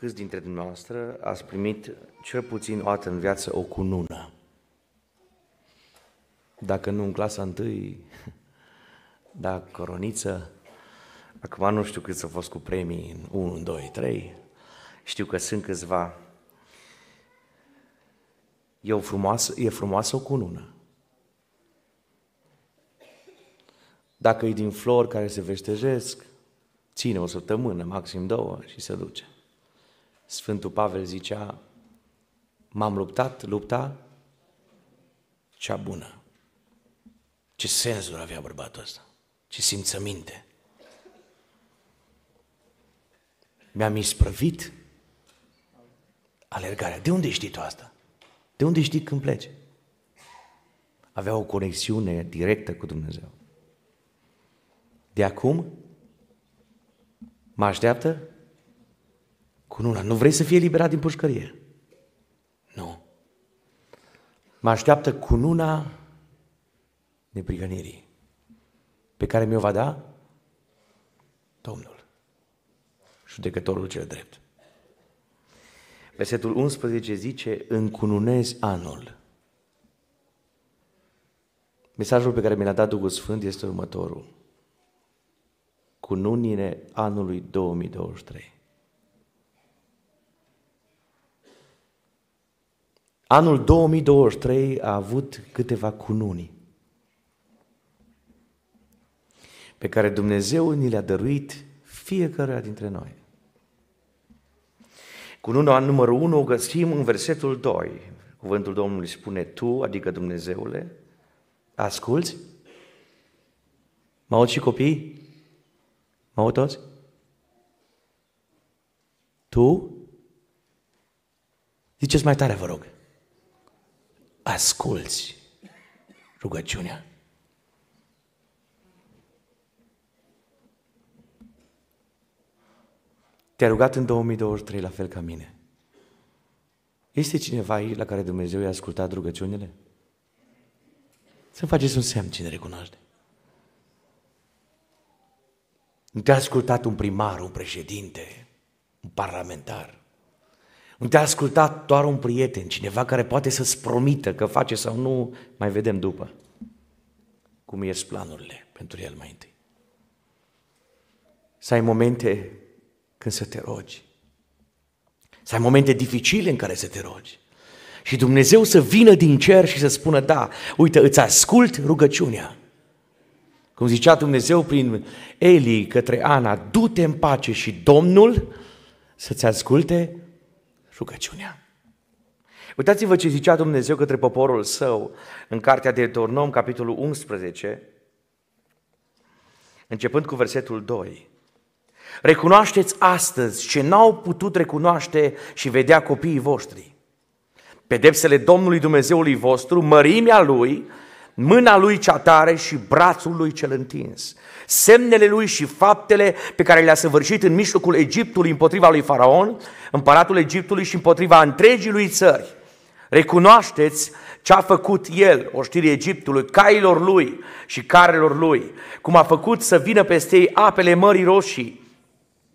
Câți dintre dumneavoastră ați primit cel puțin o dată în viață o cunună? Dacă nu în clasa întâi, da, coroniță, acum nu știu câți au fost cu premii în 1, 2, 3, știu că sunt câțiva. E, o frumoasă, e frumoasă o cunună. Dacă e din flori care se veștejesc, ține o săptămână, maxim două și se duce. Sfântul Pavel zicea, m-am luptat lupta cea bună. Ce senzuri avea bărbatul ăsta, ce simțăminte. Mi-am isprăvit alergarea. De unde știi tu asta? De unde știi când pleci? Avea o conexiune directă cu Dumnezeu. De acum mă așteaptă cu Nu vrei să fie liberat din pușcărie? Nu. Mă așteaptă cu una neprihănirii pe care mi-o va da Domnul, judecătorul cel drept. Versetul 11 zice, încununez anul. Mesajul pe care mi l-a dat Duhul Sfânt este următorul. Cununile anului 2023. Anul 2023 a avut câteva cununi pe care Dumnezeu ni le-a dăruit fiecare dintre noi. Cununa numărul 1 o găsim în versetul 2. Cuvântul Domnului spune, tu, adică Dumnezeule, asculți? Mă aud și copii? Mă aud toți? Tu? Ziceți mai tare, vă rog asculți rugăciunea. Te-a rugat în 2023 la fel ca mine. Este cineva aici la care Dumnezeu i-a ascultat rugăciunile? Să faceți un semn cine recunoaște. Nu te-a ascultat un primar, un președinte, un parlamentar. Nu te-a ascultat doar un prieten, cineva care poate să-ți promită că face sau nu, mai vedem după cum ies planurile pentru el mai întâi. Să ai momente când să te rogi. Să ai momente dificile în care să te rogi. Și Dumnezeu să vină din cer și să spună, da, uite, îți ascult rugăciunea. Cum zicea Dumnezeu prin Eli către Ana, du-te în pace și Domnul să-ți asculte rugăciunea. Uitați-vă ce zicea Dumnezeu către poporul său în cartea de Tornom, capitolul 11, începând cu versetul 2. Recunoașteți astăzi ce n-au putut recunoaște și vedea copiii voștri. Pedepsele Domnului Dumnezeului vostru, mărimea Lui mâna lui cea tare și brațul lui cel întins, semnele lui și faptele pe care le-a săvârșit în mijlocul Egiptului împotriva lui Faraon, împăratul Egiptului și împotriva întregii lui țări. Recunoașteți ce a făcut el, știri Egiptului, cailor lui și carelor lui, cum a făcut să vină peste ei apele Mării Roșii,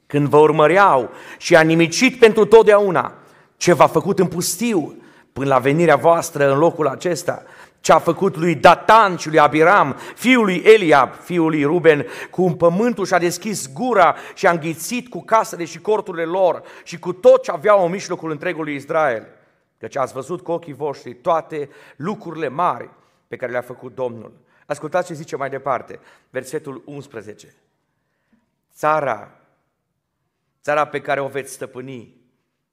când vă urmăreau și a nimicit pentru totdeauna ce v-a făcut în pustiu, până la venirea voastră în locul acesta, ce a făcut lui Datan și lui Abiram, fiul lui Eliab, fiul lui Ruben, cu un pământul și-a deschis gura și a înghițit cu casele și corturile lor și cu tot ce aveau în mijlocul întregului Israel. Căci ați văzut cu ochii voștri toate lucrurile mari pe care le-a făcut Domnul. Ascultați ce zice mai departe, versetul 11. Țara, țara pe care o veți stăpâni,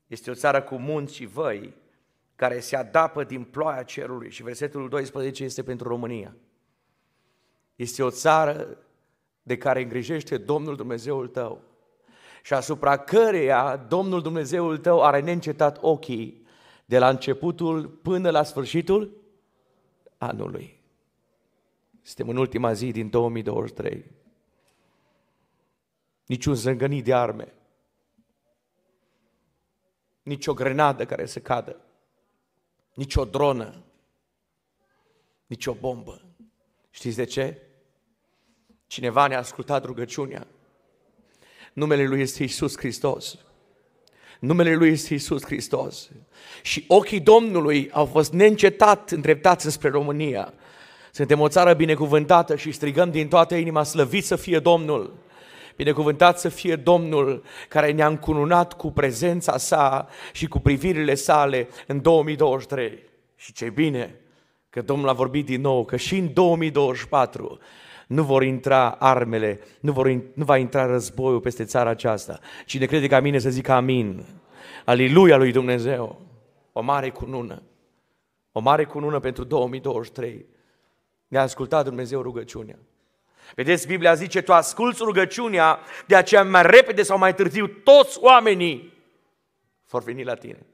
este o țară cu munți și văi, care se adapă din ploaia cerului. Și versetul 12 este pentru România. Este o țară de care îngrijește Domnul Dumnezeul tău și asupra căreia Domnul Dumnezeul tău are neîncetat ochii de la începutul până la sfârșitul anului. Suntem în ultima zi din 2023. Niciun zângănit de arme, Nicio grenadă care să cadă, nici o dronă, nici o bombă. Știți de ce? Cineva ne-a ascultat rugăciunea. Numele Lui este Isus Hristos. Numele Lui este Isus Hristos. Și ochii Domnului au fost neîncetat îndreptați spre România. Suntem o țară binecuvântată și strigăm din toată inima, slăvit să fie Domnul! Binecuvântat să fie Domnul care ne-a încununat cu prezența sa și cu privirile sale în 2023. Și ce bine că Domnul a vorbit din nou, că și în 2024 nu vor intra armele, nu, vor, nu va intra războiul peste țara aceasta. Cine crede ca mine să zică amin. Aliluia lui Dumnezeu. O mare cunună. O mare cunună pentru 2023. Ne-a ascultat Dumnezeu rugăciunea. Vedeți, Biblia zice, tu asculți rugăciunea, de aceea mai repede sau mai târziu toți oamenii vor veni la tine.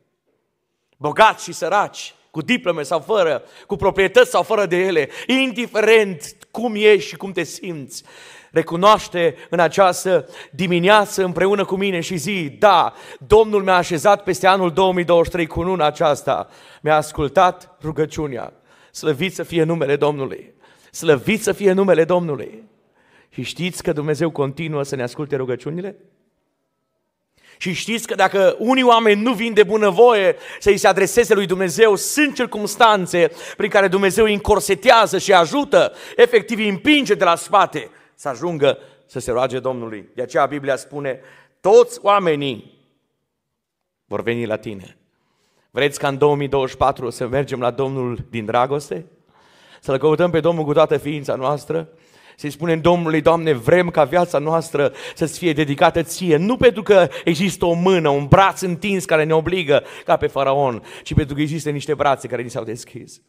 Bogați și săraci, cu diplome sau fără, cu proprietăți sau fără de ele, indiferent cum ești și cum te simți, recunoaște în această dimineață împreună cu mine și zi, da, Domnul mi-a așezat peste anul 2023 cu luna aceasta, mi-a ascultat rugăciunea, slăvit să fie numele Domnului. Slăvit să fie numele Domnului! Și știți că Dumnezeu continuă să ne asculte rugăciunile? Și știți că dacă unii oameni nu vin de bunăvoie să îi se adreseze lui Dumnezeu, sunt circumstanțe prin care Dumnezeu îi încorsetează și ajută, efectiv îi împinge de la spate să ajungă să se roage Domnului. De aceea Biblia spune, toți oamenii vor veni la tine. Vreți ca în 2024 să mergem la Domnul din dragoste? să-L căutăm pe Domnul cu toată ființa noastră, să-i spunem Domnului, Doamne, vrem ca viața noastră să-ți fie dedicată ție, nu pentru că există o mână, un braț întins care ne obligă ca pe faraon, ci pentru că există niște brațe care ni s-au deschis.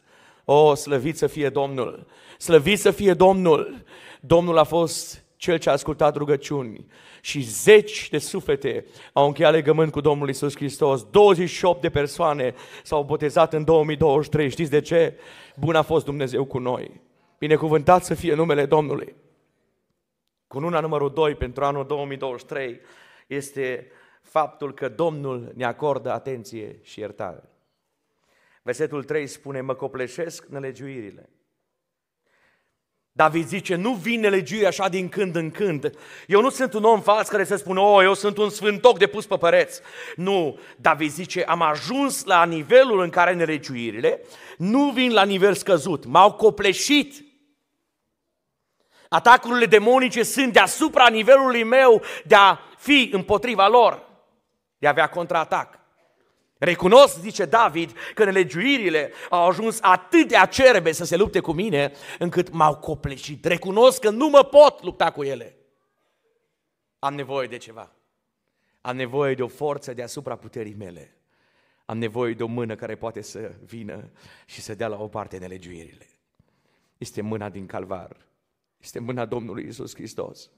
O, slăvit să fie Domnul! Slăvit să fie Domnul! Domnul a fost cel ce a ascultat rugăciuni și zeci de suflete au încheiat legământ cu Domnul Isus Hristos. 28 de persoane s-au botezat în 2023. Știți de ce? Bun a fost Dumnezeu cu noi. Binecuvântat să fie numele Domnului. Cununa numărul 2 pentru anul 2023 este faptul că Domnul ne acordă atenție și iertare. Versetul 3 spune, mă copleșesc nelegiuirile David zice, nu vine legiuie așa din când în când. Eu nu sunt un om fals care să spună, Oh, eu sunt un sfântoc de pus pe păreți. Nu, David zice, am ajuns la nivelul în care nelegiuirile nu vin la nivel scăzut, m-au copleșit. Atacurile demonice sunt deasupra nivelului meu de a fi împotriva lor, de a avea contraatac. Recunosc, zice David, că nelegiuirile au ajuns atât de acerbe să se lupte cu mine, încât m-au copleșit. Recunosc că nu mă pot lupta cu ele. Am nevoie de ceva. Am nevoie de o forță deasupra puterii mele. Am nevoie de o mână care poate să vină și să dea la o parte nelegiuirile. Este mâna din calvar. Este mâna Domnului Isus Hristos.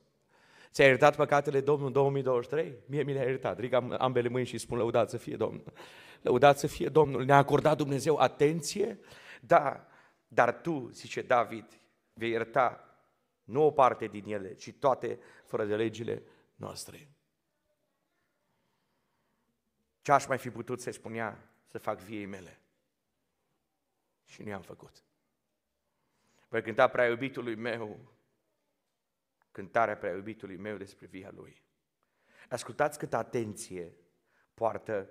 Ți-a iertat păcatele Domnul 2023? Mie mi le-a iertat. Ric ambele mâini și spun lăudat să fie Domnul. Lăudat să fie Domnul. Ne-a acordat Dumnezeu atenție? Da. Dar tu, zice David, vei ierta nu o parte din ele, ci toate fără de legile noastre. Ce aș mai fi putut să spunea să fac viei mele? Și nu i-am făcut. Voi cânta prea iubitului meu, cântarea prea iubitului meu despre via lui. Ascultați câtă atenție poartă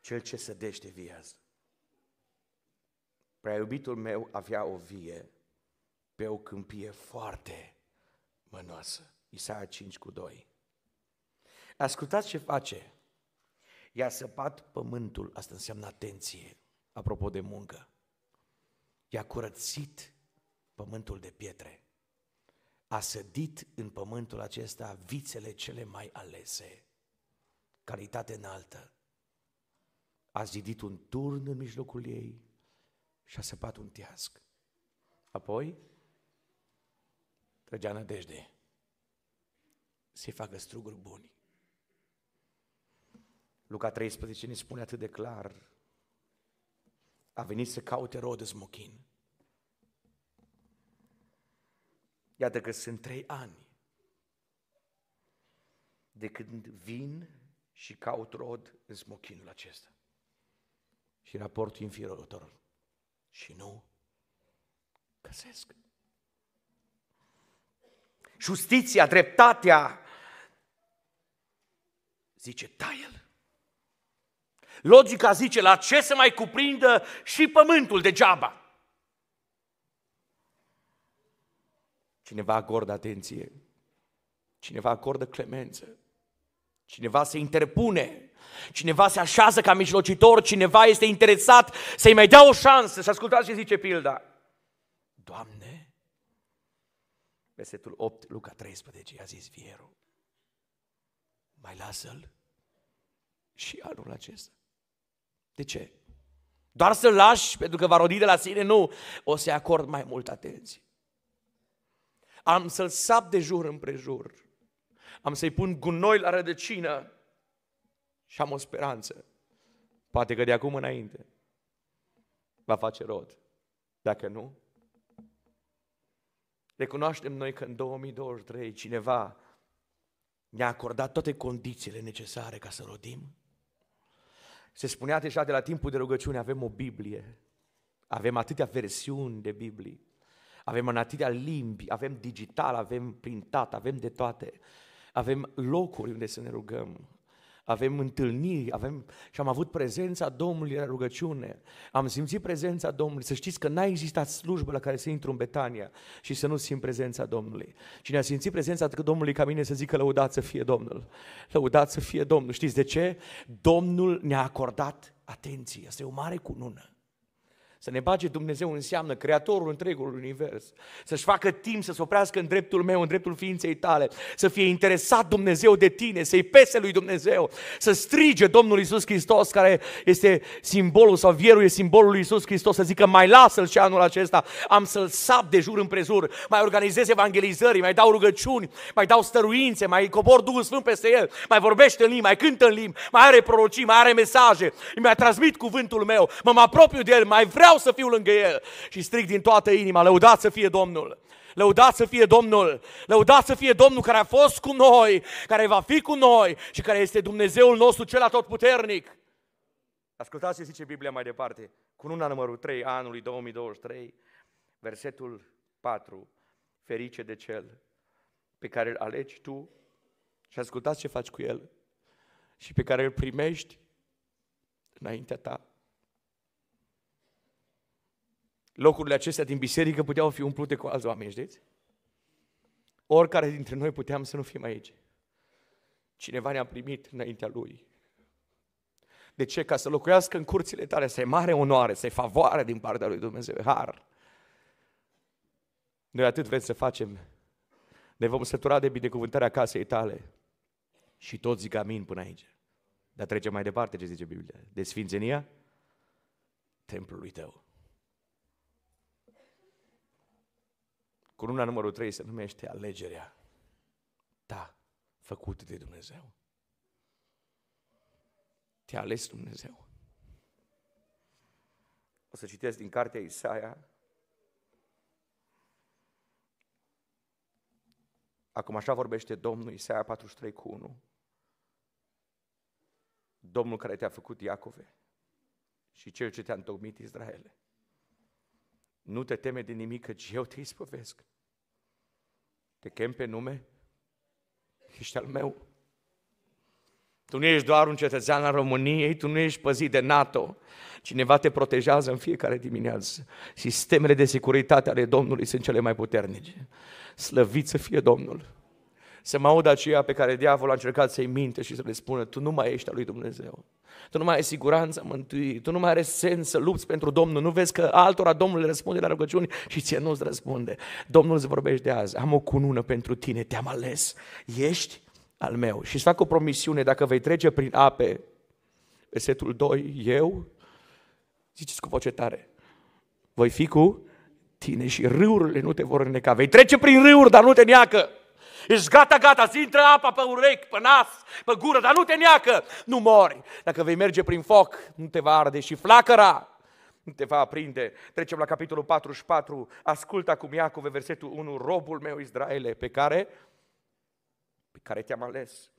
cel ce sădește viață. Prea iubitul meu avea o vie pe o câmpie foarte mănoasă. Isaia 5 cu 2. Ascultați ce face. I-a săpat pământul, asta înseamnă atenție, apropo de muncă. I-a curățit pământul de pietre a sădit în pământul acesta vițele cele mai alese, calitate înaltă. A zidit un turn în mijlocul ei și a săpat un teasc. Apoi, trăgea nădejde să-i facă struguri buni. Luca 13 ne spune atât de clar, a venit să caute rod smochin. Iată că sunt trei ani de când vin și caut rod în smochinul acesta. Și raportul inferior. Și nu găsesc. Justiția, dreptatea, zice, taie da el. Logica zice, la ce să mai cuprindă și pământul degeaba? Cineva acordă atenție. Cineva acordă clemență. Cineva se interpune. Cineva se așează ca mijlocitor. Cineva este interesat să-i mai dea o șansă. Să ascultați ce zice pilda. Doamne, versetul 8, Luca 13, a zis vierul. Mai lasă-l și anul acesta. De ce? Doar să-l lași pentru că va rodi de la sine? Nu. O să-i acord mai mult atenție am să-l sap de jur împrejur, am să-i pun gunoi la rădăcină și am o speranță. Poate că de acum înainte va face rod. Dacă nu, recunoaștem noi că în 2023 cineva ne-a acordat toate condițiile necesare ca să rodim. Se spunea deja de la timpul de rugăciune, avem o Biblie, avem atâtea versiuni de Biblie avem în atâtea limbi, avem digital, avem printat, avem de toate. Avem locuri unde să ne rugăm, avem întâlniri, avem, și am avut prezența Domnului la rugăciune. Am simțit prezența Domnului. Să știți că n-a existat slujbă la care să intru în Betania și să nu simt prezența Domnului. Cine a simțit prezența Domnului ca mine să zică lăudați să fie Domnul. Lăudați să fie Domnul. Știți de ce? Domnul ne-a acordat atenție. Asta e o mare cunună. Să ne bage Dumnezeu înseamnă creatorul întregului univers. Să-și facă timp să se oprească în dreptul meu, în dreptul ființei tale. Să fie interesat Dumnezeu de tine, să-i pese lui Dumnezeu. Să strige Domnul Isus Hristos, care este simbolul sau vierul e simbolul lui Isus Hristos, să zică mai lasă-l și anul acesta. Am să-l sap de jur împrejur. Mai organizez evangelizări, mai dau rugăciuni, mai dau stăruințe, mai cobor Duhul Sfânt peste el. Mai vorbește în limbi, mai cântă în limbi, mai are prorocii, mai are mesaje. Îmi mai transmit cuvântul meu, mă, mă apropiu de el, mai vreau vreau să fiu lângă el. Și stric din toată inima, lăudați să fie Domnul! Lăudați să fie Domnul, Lăudați să fie Domnul care a fost cu noi, care va fi cu noi și care este Dumnezeul nostru cel atotputernic. Ascultați ce zice Biblia mai departe, cu luna numărul 3 a anului 2023, versetul 4, ferice de cel pe care îl alegi tu și ascultați ce faci cu el și pe care îl primești înaintea ta. locurile acestea din biserică puteau fi umplute cu alți oameni, știți? Oricare dintre noi puteam să nu fim aici. Cineva ne-a primit înaintea Lui. De ce? Ca să locuiască în curțile tale, să i mare onoare, să i favoare din partea Lui Dumnezeu, har. Noi atât vrem să facem. Ne vom sătura de binecuvântarea casei tale. Și toți zic amin până aici. Dar trecem mai departe ce zice Biblia. De sfințenia templului tău. Coruna numărul 3 se numește alegerea ta făcută de Dumnezeu. Te-a ales Dumnezeu. O să citesc din cartea Isaia. Acum așa vorbește Domnul Isaia 43 cu 1. Domnul care te-a făcut Iacove și Cel ce te-a întocmit Israele nu te teme de nimic, căci eu te ispovesc. Te chem pe nume? Ești al meu. Tu nu ești doar un cetățean al României, tu nu ești păzit de NATO. Cineva te protejează în fiecare dimineață. Sistemele de securitate ale Domnului sunt cele mai puternice. Slăvit să fie Domnul! Să mă maudă aceea pe care diavolul a încercat să-i minte și să le spună, tu nu mai ești al lui Dumnezeu. Tu nu mai ai siguranța mântuirii, tu nu mai are sens să lupți pentru Domnul. Nu vezi că altora Domnul le răspunde la rugăciuni și ție nu-ți răspunde. Domnul îți vorbește azi, am o cunună pentru tine, te-am ales. Ești al meu. Și îți fac o promisiune, dacă vei trece prin ape, versetul 2, eu, ziceți cu voce tare, voi fi cu tine și râurile nu te vor înneca. Vei trece prin râuri, dar nu te neacă. Ești gata, gata, zi intră apa pe urechi, pe nas, pe gură, dar nu te neacă, nu mori. Dacă vei merge prin foc, nu te va arde și flacăra nu te va aprinde. Trecem la capitolul 44. Ascultă acum Iacov, versetul 1, robul meu Israele, pe care, pe care te-am ales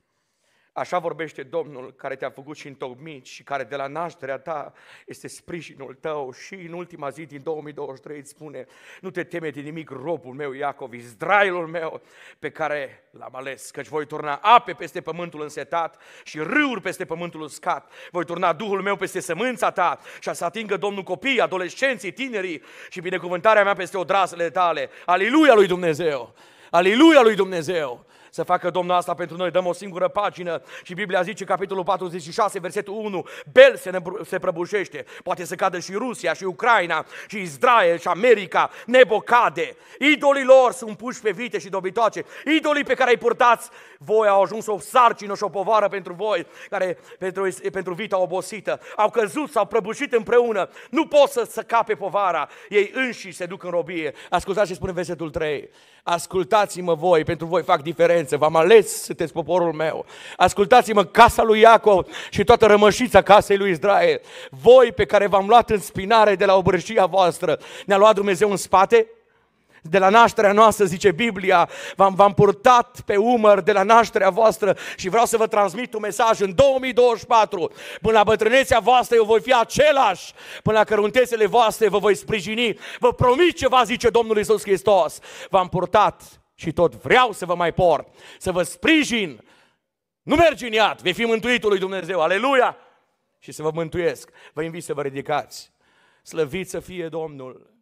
Așa vorbește Domnul care te-a făcut și întocmit și care de la nașterea ta este sprijinul tău și în ultima zi din 2023 îți spune nu te teme de nimic robul meu Iacov, Israelul meu pe care l-am ales, căci voi turna ape peste pământul însetat și râuri peste pământul uscat, voi turna Duhul meu peste sămânța ta și a să atingă Domnul copiii, adolescenții, tinerii și binecuvântarea mea peste odrasele tale. Aleluia lui Dumnezeu! Aleluia lui Dumnezeu! să facă Domnul asta pentru noi. Dăm o singură pagină și Biblia zice, capitolul 46, versetul 1, Bel se, ne- se prăbușește, poate să cadă și Rusia, și Ucraina, și Israel, și America, nebocade. Idolii lor sunt puși pe vite și dobitoace. Idolii pe care îi purtați voi au ajuns o sarcină și o povară pentru voi, care pentru, pentru vita obosită. Au căzut, s-au prăbușit împreună. Nu pot să, să cape povara. Ei înși se duc în robie. Ascultați ce spune versetul 3 ascultați-mă voi, pentru voi fac diferență, v-am ales, sunteți poporul meu. Ascultați-mă casa lui Iacov și toată rămășița casei lui Israel. Voi pe care v-am luat în spinare de la obrășia voastră, ne-a luat Dumnezeu în spate de la nașterea noastră, zice Biblia, v-am, v-am purtat pe umăr de la nașterea voastră și vreau să vă transmit un mesaj în 2024. Până la bătrânețea voastră eu voi fi același, până la căruntețele voastre vă voi sprijini. Vă promit ceva, zice Domnul Isus Hristos. V-am purtat și tot vreau să vă mai port, să vă sprijin. Nu mergi în iad, vei fi mântuitul lui Dumnezeu, aleluia! Și să vă mântuiesc. Vă invit să vă ridicați. Slăvit să fie Domnul!